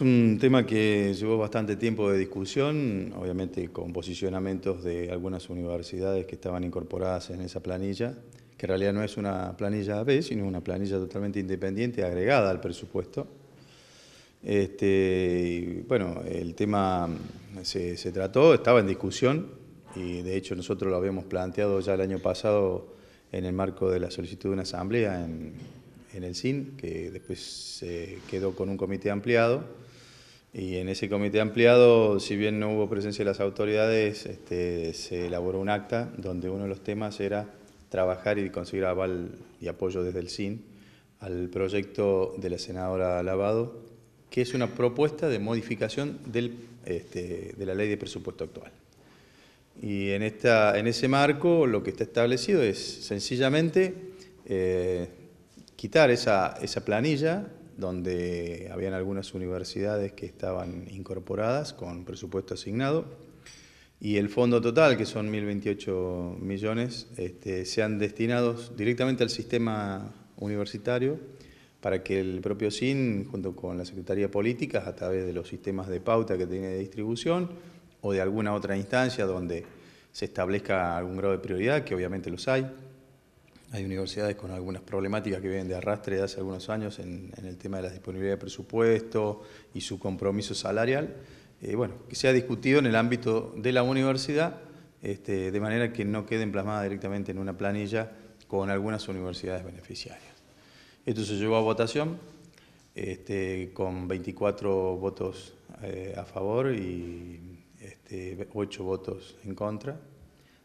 un tema que llevó bastante tiempo de discusión, obviamente con posicionamientos de algunas universidades que estaban incorporadas en esa planilla, que en realidad no es una planilla B, sino una planilla totalmente independiente agregada al presupuesto. Este, bueno, el tema se, se trató, estaba en discusión y de hecho nosotros lo habíamos planteado ya el año pasado en el marco de la solicitud de una asamblea en, en el SIN, que después se quedó con un comité ampliado. Y en ese comité ampliado, si bien no hubo presencia de las autoridades, este, se elaboró un acta donde uno de los temas era trabajar y conseguir aval y apoyo desde el SIN al proyecto de la senadora Lavado, que es una propuesta de modificación del, este, de la ley de presupuesto actual. Y en, esta, en ese marco lo que está establecido es sencillamente eh, quitar esa, planilla donde habían algunas universidades que estaban incorporadas con presupuesto asignado y el fondo total, que son 1.028 millones, este, sean destinados directamente al sistema universitario para que el propio SIN, junto con la Secretaría de Políticas, a través de los sistemas de pauta que tiene de distribución o de alguna otra instancia donde se establezca algún grado de prioridad, que obviamente los hay, hay universidades con algunas problemáticas que vienen de arrastre de hace algunos años en, el tema de la disponibilidad de presupuesto y su compromiso salarial. Eh, bueno, que discutido en el ámbito de la universidad, este, de manera que no quede plasmadas directamente en una planilla con algunas universidades beneficiarias. Esto se llevó a votación este, con 24 votos eh, a favor y 8 este, votos en contra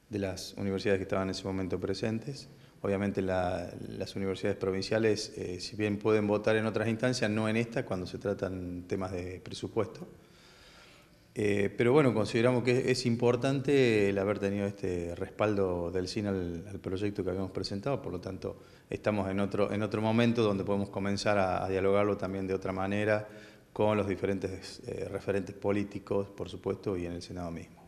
de las universidades que estaban en ese momento presentes, Obviamente las universidades provinciales, eh, si bien pueden votar en otras instancias, no en esta cuando se tratan temas de presupuesto. Eh, pero bueno, consideramos que es importante el haber tenido este respaldo del cine al, proyecto que habíamos presentado, por lo tanto estamos en otro, en otro momento donde podemos comenzar a, dialogarlo también de otra manera con los diferentes eh, referentes políticos, por supuesto, y en el Senado mismo.